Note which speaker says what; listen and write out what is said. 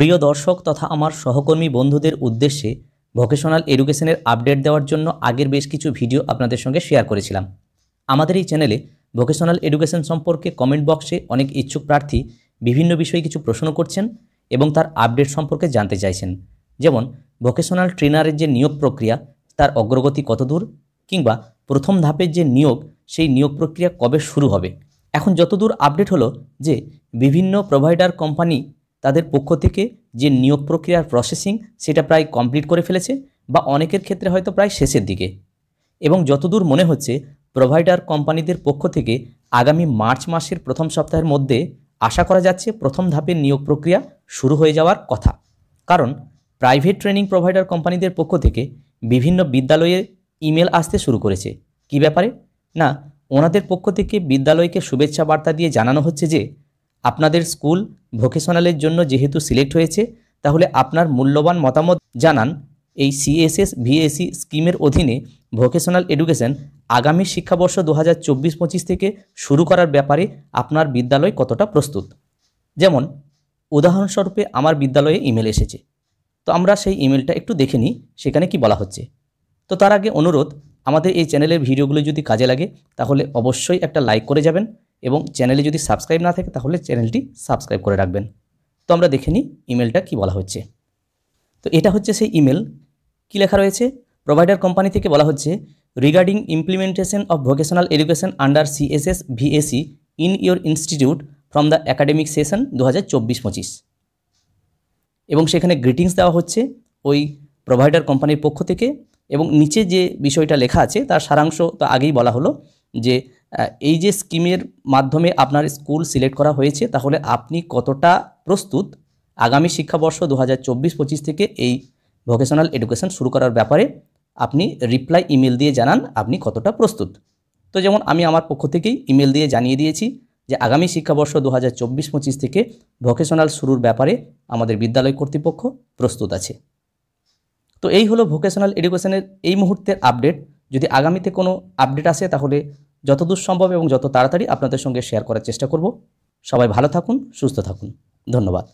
Speaker 1: প্রিয় দর্শক তথা আমার সহকর্মী বন্ধুদের উদ্দেশ্যে ভোকেশনাল এডুকেশনের আপডেট দেওয়ার জন্য আগের বেশ কিছু ভিডিও আপনাদের সঙ্গে শেয়ার করেছিলাম আমাদের এই চ্যানেলে ভোকেশনাল এডুকেশন সম্পর্কে কমেন্ট বক্সে অনেক ইচ্ছুক প্রার্থী বিভিন্ন বিষয়ে কিছু প্রশ্ন করছেন এবং তার আপডেট সম্পর্কে জানতে চাইছেন যেমন ভোকেশনাল ট্রেনারের যে নিয়োগ প্রক্রিয়া তার অগ্রগতি কতদূর কিংবা প্রথম ধাপের যে নিয়োগ সেই নিয়োগ প্রক্রিয়া কবে শুরু হবে এখন যতদূর আপডেট হলো যে বিভিন্ন প্রোভাইডার কোম্পানি তাদের পক্ষ থেকে যে নিয়োগ প্রক্রিয়ার প্রসেসিং সেটা প্রায় কমপ্লিট করে ফেলেছে বা অনেকের ক্ষেত্রে হয়তো প্রায় শেষের দিকে এবং যতদূর মনে হচ্ছে প্রোভাইডার কোম্পানিদের পক্ষ থেকে আগামী মার্চ মাসের প্রথম সপ্তাহের মধ্যে আশা করা যাচ্ছে প্রথম ধাপের নিয়োগ প্রক্রিয়া শুরু হয়ে যাওয়ার কথা কারণ প্রাইভেট ট্রেনিং প্রোভাইডার কোম্পানিদের পক্ষ থেকে বিভিন্ন বিদ্যালয়ে ইমেল আসতে শুরু করেছে কি ব্যাপারে না ওনাদের পক্ষ থেকে বিদ্যালয়কে শুভেচ্ছা বার্তা দিয়ে জানানো হচ্ছে যে আপনাদের স্কুল ভোকেশনালের জন্য যেহেতু সিলেক্ট হয়েছে তাহলে আপনার মূল্যবান মতামত জানান এই সিএসএস ভিএসি স্কিমের অধীনে ভোকেশনাল এডুকেশন আগামী শিক্ষাবর্ষ দু হাজার চব্বিশ পঁচিশ থেকে শুরু করার ব্যাপারে আপনার বিদ্যালয় কতটা প্রস্তুত যেমন উদাহরণস্বরূপে আমার বিদ্যালয়ে ইমেল এসেছে তো আমরা সেই ইমেলটা একটু দেখে নিই সেখানে কি বলা হচ্ছে তো তার আগে অনুরোধ আমাদের এই চ্যানেলের ভিডিওগুলো যদি কাজে লাগে তাহলে অবশ্যই একটা লাইক করে যাবেন এবং চ্যানেলে যদি সাবস্ক্রাইব না থাকে তাহলে চ্যানেলটি সাবস্ক্রাইব করে রাখবেন তো আমরা দেখে নিই ইমেলটা কী বলা হচ্ছে তো এটা হচ্ছে সেই ইমেল কি লেখা রয়েছে প্রোভাইডার কোম্পানি থেকে বলা হচ্ছে regarding implementation of vocational education under CSS VAC in your institute from the academic session দু হাজার এবং সেখানে গ্রিটিংস দেওয়া হচ্ছে ওই প্রোভাইডার কোম্পানির পক্ষ থেকে এবং নিচে যে বিষয়টা লেখা আছে তার সারাংশ তো আগেই বলা হলো যে এই যে স্কিমের মাধ্যমে আপনার স্কুল সিলেক্ট করা হয়েছে তাহলে আপনি কতটা প্রস্তুত আগামী শিক্ষাবর্ষ দু হাজার চব্বিশ পঁচিশ থেকে এই ভোকেশনাল এডুকেশন শুরু করার ব্যাপারে আপনি রিপ্লাই ইমেল দিয়ে জানান আপনি কতটা প্রস্তুত তো যেমন আমি আমার পক্ষ থেকেই ইমেল দিয়ে জানিয়ে দিয়েছি যে আগামী শিক্ষাবর্ষ দু হাজার চব্বিশ পঁচিশ থেকে ভোকেশনাল শুরুর ব্যাপারে আমাদের বিদ্যালয় কর্তৃপক্ষ প্রস্তুত আছে তো এই হলো ভোকেশনাল এডুকেশনের এই মুহূর্তের আপডেট যদি আগামীতে কোনো আপডেট আসে তাহলে যতদূর সম্ভব এবং যত তাড়াতাড়ি আপনাদের সঙ্গে শেয়ার করার চেষ্টা করব সবাই ভালো থাকুন সুস্থ থাকুন ধন্যবাদ